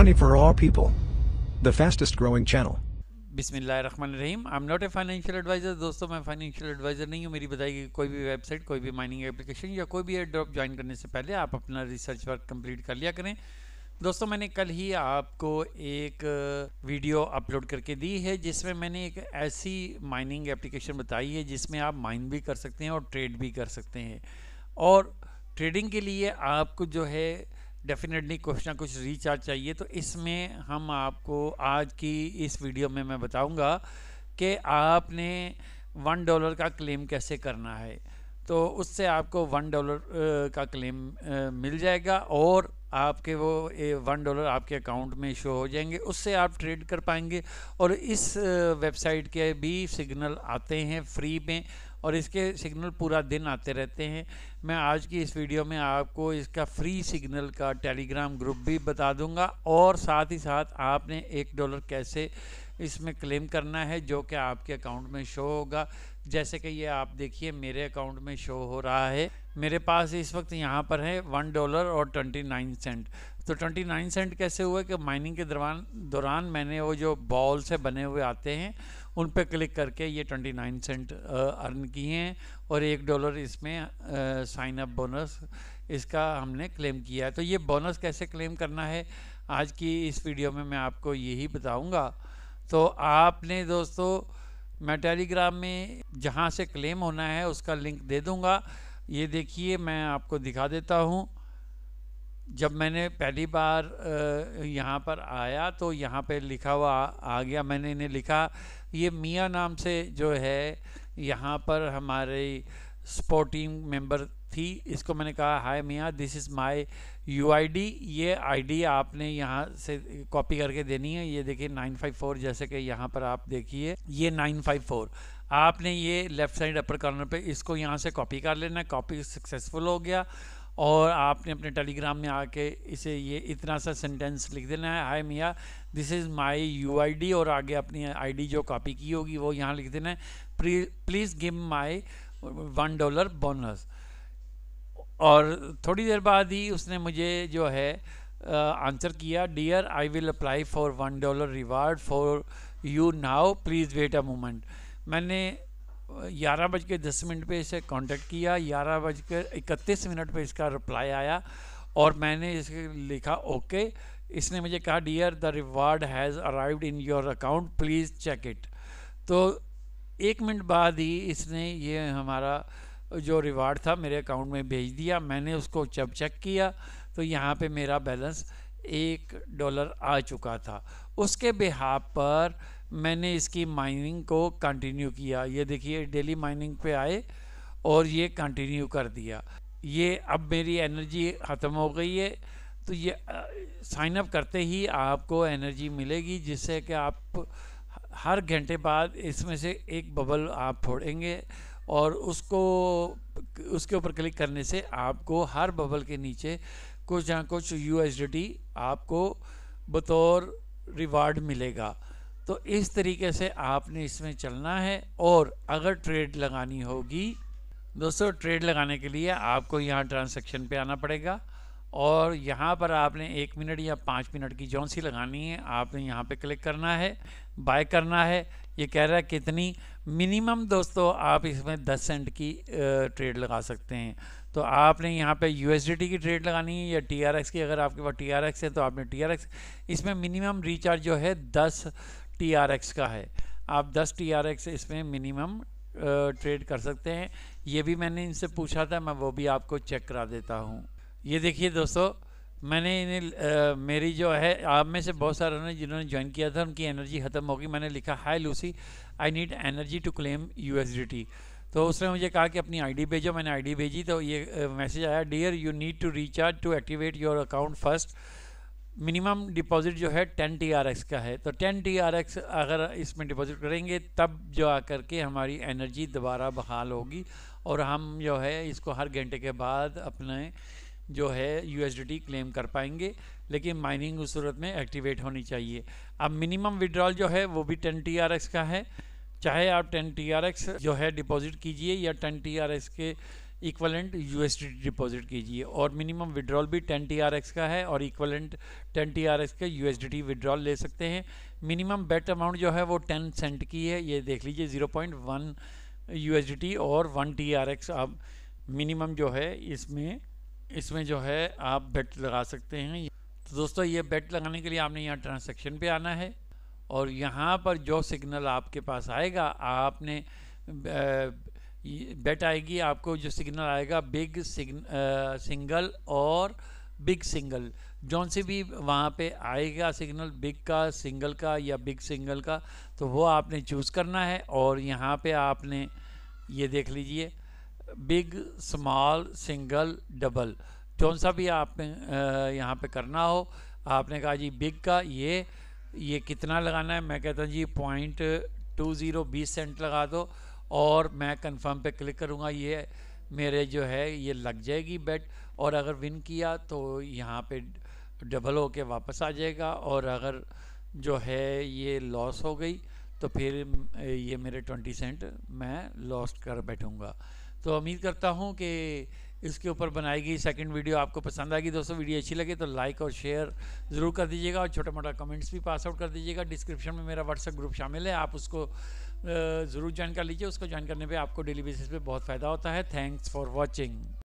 Money for all people. The fastest growing channel. बिसमीम I am not a financial adviser दोस्तों मैं financial adviser नहीं हूँ मेरी बताई गई कोई भी वेबसाइट कोई भी माइनिंग एप्लीकेशन या कोई भी एड्रॉप ज्वाइन करने से पहले आप अपना रिसर्च वर्क कंप्लीट कर लिया करें दोस्तों मैंने कल ही आपको एक वीडियो अपलोड करके दी है जिसमें मैंने एक ऐसी माइनिंग एप्लीकेशन बताई है जिसमें आप माइन भी कर सकते हैं और ट्रेड भी कर सकते हैं और ट्रेडिंग के लिए आपको जो है डेफिनेटली कुछ ना कुछ रिचार्ज चाहिए तो इसमें हम आपको आज की इस वीडियो में मैं बताऊंगा कि आपने वन डॉलर का क्लेम कैसे करना है तो उससे आपको वन डॉलर का क्लेम मिल जाएगा और आपके वो वन डॉलर आपके अकाउंट में शो हो जाएंगे उससे आप ट्रेड कर पाएंगे और इस वेबसाइट के भी सिग्नल आते हैं फ्री में और इसके सिग्नल पूरा दिन आते रहते हैं मैं आज की इस वीडियो में आपको इसका फ्री सिग्नल का टेलीग्राम ग्रुप भी बता दूंगा और साथ ही साथ आपने एक डॉलर कैसे इसमें क्लेम करना है जो कि आपके अकाउंट में शो होगा जैसे कि ये आप देखिए मेरे अकाउंट में शो हो रहा है मेरे पास इस वक्त यहाँ पर है वन डॉलर और ट्वेंटी नाइन सेंट तो ट्वेंटी नाइन सेंट कैसे हुआ कि माइनिंग के दौरान दौरान मैंने वो जो बॉल से बने हुए आते हैं उन पर क्लिक करके ये 29 सेंट अर्न किए हैं और एक डॉलर इसमें साइन अप बोनस इसका हमने क्लेम किया है तो ये बोनस कैसे क्लेम करना है आज की इस वीडियो में मैं आपको यही बताऊंगा तो आपने दोस्तों मैं टेलीग्राम में जहाँ से क्लेम होना है उसका लिंक दे दूँगा ये देखिए मैं आपको दिखा देता हूँ जब मैंने पहली बार यहाँ पर आया तो यहाँ पे लिखा हुआ आ गया मैंने इन्हें लिखा ये मियाँ नाम से जो है यहाँ पर हमारे स्पोर्ट टीम मेंबर थी इसको मैंने कहा हाय मियाँ दिस इज़ माय यूआईडी ये आईडी आपने यहाँ से कॉपी करके देनी है ये देखिए 954 जैसे कि यहाँ पर आप देखिए ये 954 आपने ये लेफ़्ट साइड अपर कॉर्नर पे इसको यहाँ से कॉपी कर लेना कॉपी सक्सेसफुल हो गया और आपने अपने टेलीग्राम में आके इसे ये इतना सा सेंटेंस लिख देना है हाय मियाँ दिस इज़ माय यूआईडी और आगे अपनी आईडी जो कॉपी की होगी वो यहाँ लिख देना है please give my one dollar bonus और थोड़ी देर बाद ही उसने मुझे जो है आंसर किया dear I will apply for one dollar reward for you now please wait a moment मैंने ग्यारह बज के दस मिनट पर इसे कॉन्टेक्ट किया ग्यारह बज के इकतीस मिनट पर इसका रिप्लाई आया और मैंने इसे लिखा ओके इसने मुझे कहा dear the reward has arrived in your account please check it तो एक मिनट बाद ही इसने ये हमारा जो रिवार्ड था मेरे अकाउंट में भेज दिया मैंने उसको जब चेक किया तो यहाँ पे मेरा बैलेंस एक डॉलर आ चुका था उसके बिहाब पर मैंने इसकी माइनिंग को कंटिन्यू किया ये देखिए डेली माइनिंग पे आए और ये कंटिन्यू कर दिया ये अब मेरी एनर्जी ख़त्म हो गई है तो ये साइन अप करते ही आपको एनर्जी मिलेगी जिससे कि आप हर घंटे बाद इसमें से एक बबल आप फोड़ेंगे और उसको उसके ऊपर क्लिक करने से आपको हर बबल के नीचे कुछ ना कुछ यू आपको बतौर रिवार्ड मिलेगा तो इस तरीके से आपने इसमें चलना है और अगर ट्रेड लगानी होगी दोस्तों ट्रेड लगाने के लिए आपको यहाँ ट्रांसैक्शन पे आना पड़ेगा और यहाँ पर आपने एक मिनट या पाँच मिनट की जौन सी लगानी है आपने यहाँ पे क्लिक करना है बाय करना है ये कह रहा है कितनी मिनिमम दोस्तों आप इसमें दस सेंट की ट्रेड लगा सकते हैं तो आपने यहाँ पे यू की ट्रेड लगानी है या टी की अगर आपके पास टी है तो आपने टी इसमें मिनिमम रिचार्ज जो है दस टी आर एक्स का है आप 10 टी आर एक्स इसमें मिनिमम ट्रेड कर सकते हैं ये भी मैंने इनसे पूछा था मैं वो भी आपको चेक करा देता हूँ ये देखिए दोस्तों मैंने इन्हें मेरी जो है आप में से बहुत सारे ने जिन्होंने ज्वाइन किया था उनकी एनर्जी ख़त्म होगी मैंने लिखा hi Lucy I need energy to claim you तो उसने मुझे कहा कि अपनी आईडी भेजो मैंने आईडी भेजी तो ये मैसेज आया dear you need to recharge to activate your account first minimum deposit जो है टेन टी आर एक्स का है तो टेन टी आर एक्स अगर इसमें डिपॉजिट करेंगे तब जो आकर के हमारी एनर्जी दोबारा बहाल होगी और हम जो है इसको हर घंटे के बाद अपने जो है टी क्लेम कर पाएंगे लेकिन माइनिंग उस सूरत में एक्टिवेट होनी चाहिए अब मिनिमम विड्रॉल जो है वो भी टेन टी आर एक्स का है चाहे आप टेन टी आर एक्स जो है डिपॉजिट कीजिए या टेन टी आर एक्स के इक्वलेंट यूएसडी डिपॉजिट कीजिए और मिनिमम विड्रॉल भी टेन टी आर एक्स का है और equivalent ten T R X का टी विड्रॉल ले सकते हैं मिनिमम बेट अमाउंट जो है वो टेन सेंट की है ये देख लीजिए ज़ीरो पॉइंट वन टी और वन टी आर एक्स आप मिनिमम जो है इसमें इसमें जो है आप बेट लगा सकते हैं तो दोस्तों ये बेट लगाने के लिए आपने यहाँ ट्रांसेक्शन पर आना है और यहाँ पर जो सिग्नल आपके पास आएगा आपने बेट आएगी आपको जो सिग्नल आएगा बिग सिंगल uh, और बिग सिंगल जौन से भी वहाँ पे आएगा सिग्नल बिग का सिंगल का या बिग सिंगल का तो वो आपने चूज़ करना है और यहाँ पे आपने ये देख लीजिए बिग स्मॉल सिंगल डबल जौन सा भी आपने uh, यहाँ पे करना हो आपने कहा जी बिग का ये ये कितना लगाना है मैं कहता हूँ जी पॉइंट टू ज़ीरो बीस सेंट लगा दो और मैं कंफर्म पे क्लिक करूँगा ये मेरे जो है ये लग जाएगी बेट और अगर विन किया तो यहाँ पे डबल हो के वापस आ जाएगा और अगर जो है ये लॉस हो गई तो फिर ये मेरे ट्वेंटी सेंट मैं लॉस कर बैठूँगा तो उम्मीद करता हूँ कि इसके ऊपर बनाई गई सेकंड वीडियो आपको पसंद आएगी दोस्तों वीडियो अच्छी लगे तो लाइक और शेयर ज़रूर कर दीजिएगा और छोटा मोटा कमेंट्स भी पास आउट कर दीजिएगा डिस्क्रिप्शन में, में मेरा व्हाट्सएप ग्रुप शामिल है आप उसको ज़रूर ज्वाइन कर लीजिए उसको ज्वाइन करने पे आपको डेली बेसिस पे बहुत फ़ायदा होता है थैंक्स फॉर वॉचिंग